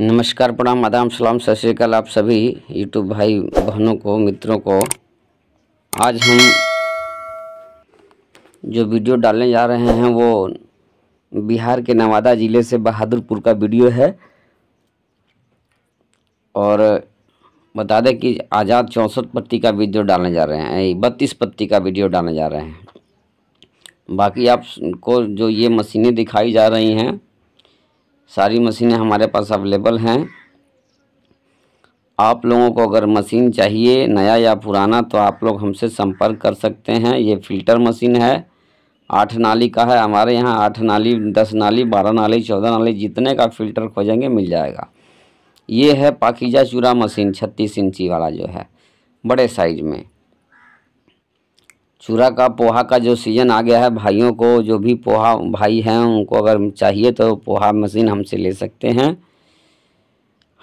नमस्कार प्रणाम आदाम सलाम सत श्रीकाल आप सभी यूट्यूब भाई बहनों को मित्रों को आज हम जो वीडियो डालने जा रहे हैं वो बिहार के नवादा ज़िले से बहादुरपुर का वीडियो है और बता दें कि आज़ाद चौंसठ पत्ती का वीडियो डालने जा रहे हैं बत्तीस पत्ती का वीडियो डालने जा रहे हैं बाकी आपको जो ये मशीनें दिखाई जा रही हैं सारी मशीनें हमारे पास अवेलेबल हैं आप लोगों को अगर मशीन चाहिए नया या पुराना तो आप लोग हमसे संपर्क कर सकते हैं ये फ़िल्टर मशीन है आठ नाली का है हमारे यहाँ आठ नाली दस नाली बारह नाली चौदह नाली जितने का फ़िल्टर खोजेंगे मिल जाएगा ये है पाकिजा चूरा मशीन छत्तीस इंची वाला जो है बड़े साइज में चूरा का पोहा का जो सीज़न आ गया है भाइयों को जो भी पोहा भाई हैं उनको अगर चाहिए तो पोहा मशीन हमसे ले सकते हैं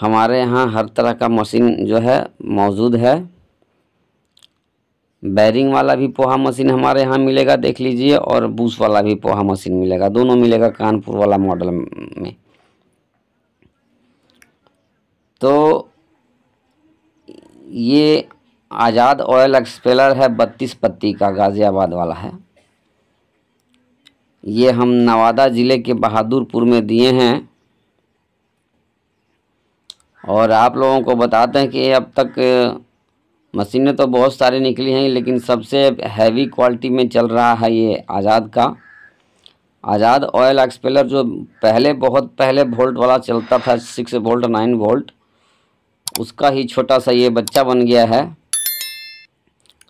हमारे यहाँ हर तरह का मशीन जो है मौजूद है बैरिंग वाला भी पोहा मशीन हमारे यहाँ मिलेगा देख लीजिए और बूस वाला भी पोहा मशीन मिलेगा दोनों मिलेगा कानपुर वाला मॉडल में तो ये आज़ाद ऑयल एक्सपेलर है बत्तीस पत्ती का गाज़ियाबाद वाला है ये हम नवादा ज़िले के बहादुरपुर में दिए हैं और आप लोगों को बताते हैं कि अब तक मशीनें तो बहुत सारी निकली हैं लेकिन सबसे हैवी क्वालिटी में चल रहा है ये आज़ाद का आज़ाद ऑयल एक्सपेलर जो पहले बहुत पहले वोल्ट वाला चलता था सिक्स वोल्ट नाइन वोल्ट उसका ही छोटा सा ये बच्चा बन गया है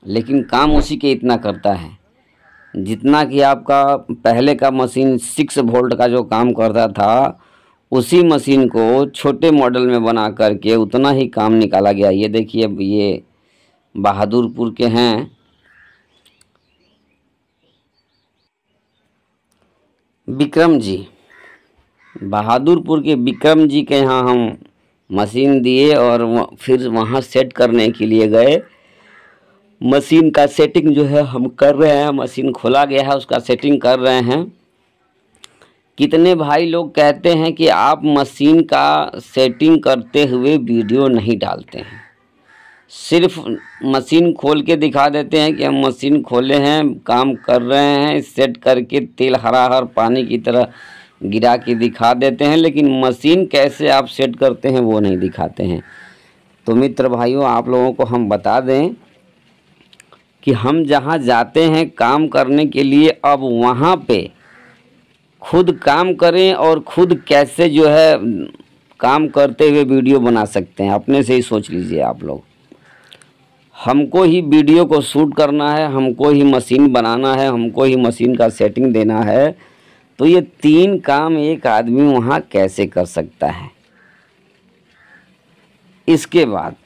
लेकिन काम उसी के इतना करता है जितना कि आपका पहले का मशीन सिक्स वोल्ट का जो काम करता था उसी मशीन को छोटे मॉडल में बना करके उतना ही काम निकाला गया ये देखिए ये बहादुरपुर के हैं विक्रम जी बहादुरपुर के विक्रम जी के यहाँ हम मशीन दिए और फिर वहाँ सेट करने के लिए गए मशीन का सेटिंग जो है हम कर रहे हैं मशीन खोला गया है उसका सेटिंग कर रहे हैं कितने भाई लोग कहते हैं कि आप मशीन का सेटिंग करते हुए वीडियो नहीं डालते हैं सिर्फ मशीन खोल के दिखा देते हैं कि हम मशीन खोले हैं काम कर रहे हैं सेट करके तेल हरा हर पानी की तरह गिरा के दिखा देते हैं लेकिन मशीन कैसे आप सेट करते हैं वो नहीं दिखाते हैं तो मित्र भाइयों आप लोगों को हम बता दें कि हम जहाँ जाते हैं काम करने के लिए अब वहाँ पे खुद काम करें और खुद कैसे जो है काम करते हुए वीडियो बना सकते हैं अपने से ही सोच लीजिए आप लोग हमको ही वीडियो को शूट करना है हमको ही मशीन बनाना है हमको ही मशीन का सेटिंग देना है तो ये तीन काम एक आदमी वहाँ कैसे कर सकता है इसके बाद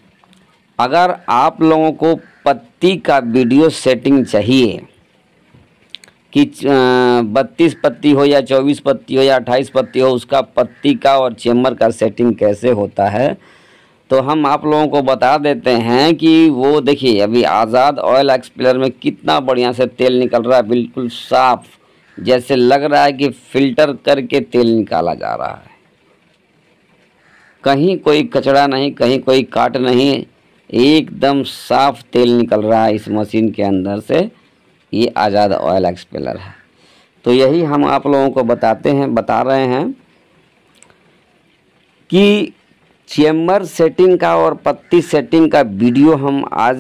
अगर आप लोगों को पत्ती का वीडियो सेटिंग चाहिए कि बत्तीस पत्ती हो या चौबीस पत्ती हो या अट्ठाईस पत्ती हो उसका पत्ती का और चेम्बर का सेटिंग कैसे होता है तो हम आप लोगों को बता देते हैं कि वो देखिए अभी आज़ाद ऑयल एक्सप्लेयर में कितना बढ़िया से तेल निकल रहा है बिल्कुल साफ जैसे लग रहा है कि फ़िल्टर करके तेल निकाला जा रहा है कहीं कोई कचरा नहीं कहीं कोई काट नहीं एकदम साफ तेल निकल रहा है इस मशीन के अंदर से ये आज़ाद ऑयल एक्सपेलर है तो यही हम आप लोगों को बताते हैं बता रहे हैं कि चेम्बर सेटिंग का और पत्ती सेटिंग का वीडियो हम आज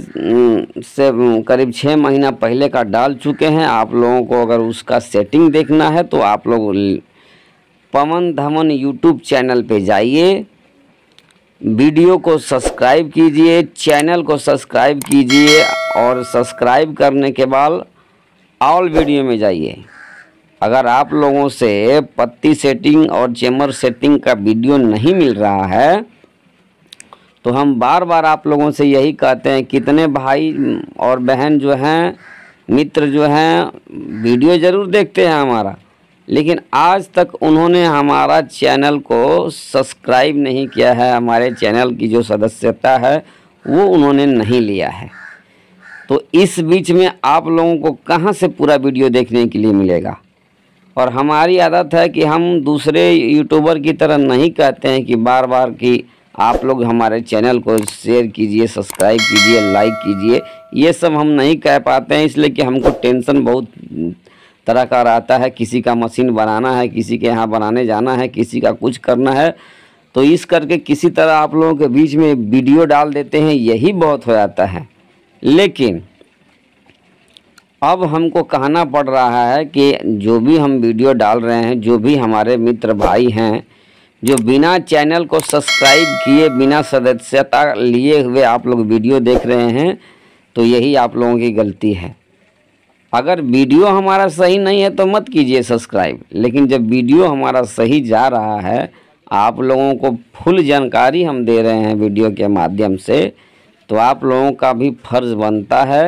से करीब छः महीना पहले का डाल चुके हैं आप लोगों को अगर उसका सेटिंग देखना है तो आप लोग पवन धमन यूट्यूब चैनल पे जाइए वीडियो को सब्सक्राइब कीजिए चैनल को सब्सक्राइब कीजिए और सब्सक्राइब करने के बाद ऑल वीडियो में जाइए अगर आप लोगों से पत्ती सेटिंग और चेमर सेटिंग का वीडियो नहीं मिल रहा है तो हम बार बार आप लोगों से यही कहते हैं कितने भाई और बहन जो हैं मित्र जो हैं वीडियो ज़रूर देखते हैं हमारा लेकिन आज तक उन्होंने हमारा चैनल को सब्सक्राइब नहीं किया है हमारे चैनल की जो सदस्यता है वो उन्होंने नहीं लिया है तो इस बीच में आप लोगों को कहाँ से पूरा वीडियो देखने के लिए मिलेगा और हमारी आदत है कि हम दूसरे यूट्यूबर की तरह नहीं कहते हैं कि बार बार कि आप लोग हमारे चैनल को शेयर कीजिए सब्सक्राइब कीजिए लाइक कीजिए ये सब हम नहीं कह पाते हैं इसलिए कि हमको टेंशन बहुत तरह का रहता है किसी का मशीन बनाना है किसी के यहाँ बनाने जाना है किसी का कुछ करना है तो इस करके किसी तरह आप लोगों के बीच में वीडियो डाल देते हैं यही बहुत हो जाता है लेकिन अब हमको कहना पड़ रहा है कि जो भी हम वीडियो डाल रहे हैं जो भी हमारे मित्र भाई हैं जो बिना चैनल को सब्सक्राइब किए बिना सदस्यता लिए हुए आप लोग वीडियो देख रहे हैं तो यही आप लोगों की गलती है अगर वीडियो हमारा सही नहीं है तो मत कीजिए सब्सक्राइब लेकिन जब वीडियो हमारा सही जा रहा है आप लोगों को फुल जानकारी हम दे रहे हैं वीडियो के माध्यम से तो आप लोगों का भी फर्ज बनता है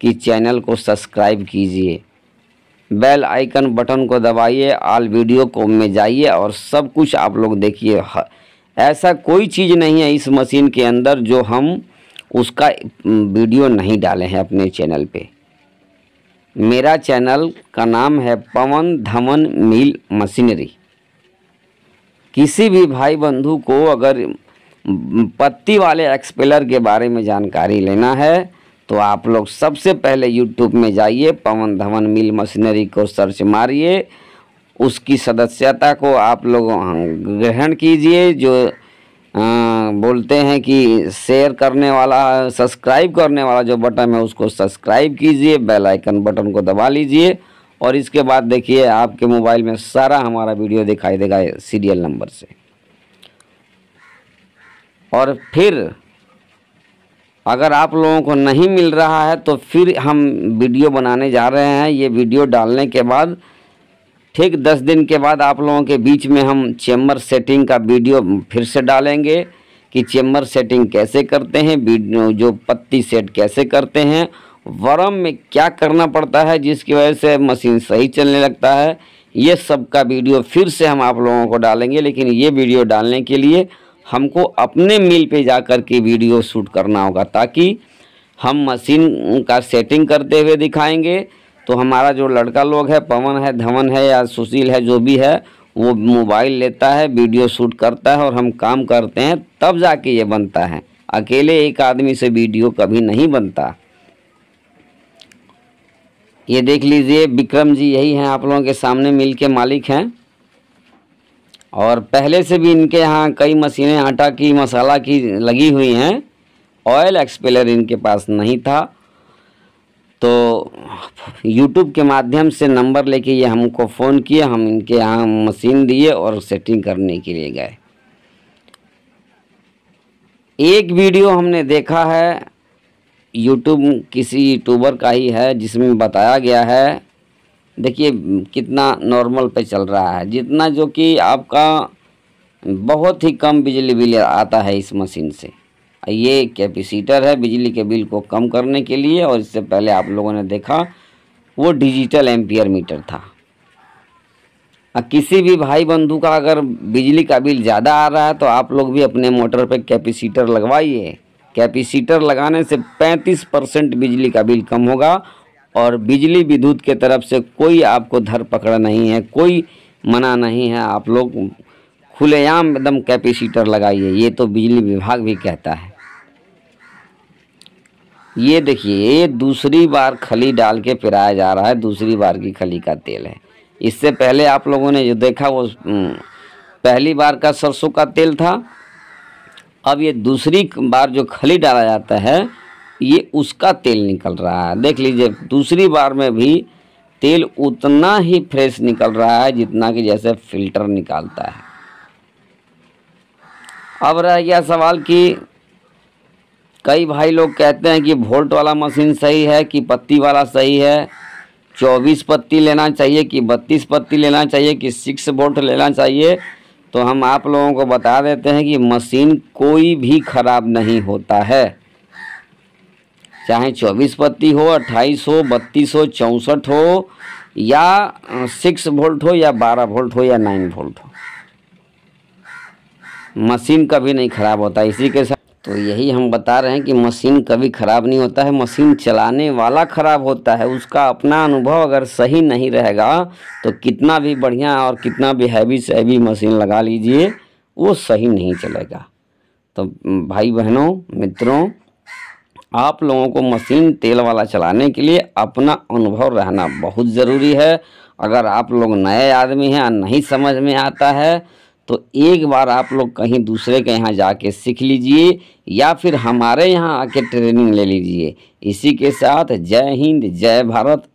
कि चैनल को सब्सक्राइब कीजिए बेल आइकन बटन को दबाइए ऑल वीडियो को में जाइए और सब कुछ आप लोग देखिए ऐसा कोई चीज़ नहीं है इस मशीन के अंदर जो हम उसका वीडियो नहीं डाले हैं अपने चैनल पे मेरा चैनल का नाम है पवन धमन मिल मशीनरी किसी भी भाई बंधु को अगर पत्ती वाले एक्सपेलर के बारे में जानकारी लेना है तो आप लोग सबसे पहले यूट्यूब में जाइए पवन धवन मिल मशीनरी को सर्च मारिए उसकी सदस्यता को आप लोग ग्रहण कीजिए जो हाँ, बोलते हैं कि शेयर करने वाला सब्सक्राइब करने वाला जो बटन है उसको सब्सक्राइब कीजिए बेल आइकन बटन को दबा लीजिए और इसके बाद देखिए आपके मोबाइल में सारा हमारा वीडियो दिखाई देगा सीरियल नंबर से और फिर अगर आप लोगों को नहीं मिल रहा है तो फिर हम वीडियो बनाने जा रहे हैं ये वीडियो डालने के बाद ठीक दस दिन के बाद आप लोगों के बीच में हम चैम्बर सेटिंग का वीडियो फिर से डालेंगे कि चैम्बर सेटिंग कैसे करते हैं जो पत्ती सेट कैसे करते हैं वरम में क्या करना पड़ता है जिसकी वजह से मशीन सही चलने लगता है ये सब का वीडियो फिर से हम आप लोगों को डालेंगे लेकिन ये वीडियो डालने के लिए हमको अपने मिल पे जा कर के वीडियो शूट करना होगा ताकि हम मशीन का सेटिंग करते हुए दिखाएंगे तो हमारा जो लड़का लोग है पवन है धवन है या सुशील है जो भी है वो मोबाइल लेता है वीडियो शूट करता है और हम काम करते हैं तब जाके ये बनता है अकेले एक आदमी से वीडियो कभी नहीं बनता ये देख लीजिए विक्रम जी यही हैं आप लोगों के सामने मिल के मालिक हैं और पहले से भी इनके यहाँ कई मशीनें आटा की मसाला की लगी हुई हैं ऑयल एक्सपेलर इनके पास नहीं था तो यूट्यूब के माध्यम से नंबर लेके ये हमको फ़ोन किए हम इनके यहाँ मशीन दिए और सेटिंग करने के लिए गए एक वीडियो हमने देखा है यूट्यूब किसी यूट्यूबर का ही है जिसमें बताया गया है देखिए कितना नॉर्मल पे चल रहा है जितना जो कि आपका बहुत ही कम बिजली बिल आता है इस मशीन से ये कैपेसिटर है बिजली के बिल को कम करने के लिए और इससे पहले आप लोगों ने देखा वो डिजिटल एम्पियर मीटर था किसी भी भाई बंधु का अगर बिजली का बिल ज़्यादा आ रहा है तो आप लोग भी अपने मोटर पे कैपेसिटर लगवाइए कैपेसिटर लगाने से 35 परसेंट बिजली का बिल कम होगा और बिजली विद्युत के तरफ से कोई आपको धर पकड़ नहीं है कोई मना नहीं है आप लोग खुलेआम एकदम कैपेसिटर लगाइए ये तो बिजली विभाग भी कहता है ये देखिए ये दूसरी बार खली डाल के पिराया जा रहा है दूसरी बार की खली का तेल है इससे पहले आप लोगों ने जो देखा वो हम्म, पहली बार का सरसों का तेल था अब ये दूसरी बार जो खली डाला जाता है ये उसका तेल निकल रहा है देख लीजिए दूसरी बार में भी तेल उतना ही फ्रेश निकल रहा है जितना कि जैसे फिल्टर निकालता है अब रह गया सवाल कि कई भाई लोग कहते हैं कि वोल्ट वाला मशीन सही है कि पत्ती वाला सही है चौबीस पत्ती लेना चाहिए कि बत्तीस पत्ती लेना चाहिए कि सिक्स वोल्ट लेना चाहिए तो हम आप लोगों को बता देते हैं कि मशीन कोई भी ख़राब नहीं होता है चाहे चौबीस पत्ती हो अट्ठाईस हो बत्तीस हो चौंसठ हो या सिक्स वोल्ट हो या बारह वोल्ट हो या नाइन वोल्ट हो मशीन कभी नहीं ख़राब होता इसी के साथ तो यही हम बता रहे हैं कि मशीन कभी ख़राब नहीं होता है मशीन चलाने वाला ख़राब होता है उसका अपना अनुभव अगर सही नहीं रहेगा तो कितना भी बढ़िया और कितना भी हैवी से हैवी मशीन लगा लीजिए वो सही नहीं चलेगा तो भाई बहनों मित्रों आप लोगों को मशीन तेल वाला चलाने के लिए अपना अनुभव रहना बहुत ज़रूरी है अगर आप लोग नए आदमी हैं नहीं समझ में आता है तो एक बार आप लोग कहीं दूसरे के यहाँ जाके सीख लीजिए या फिर हमारे यहाँ आके ट्रेनिंग ले लीजिए इसी के साथ जय हिंद जय भारत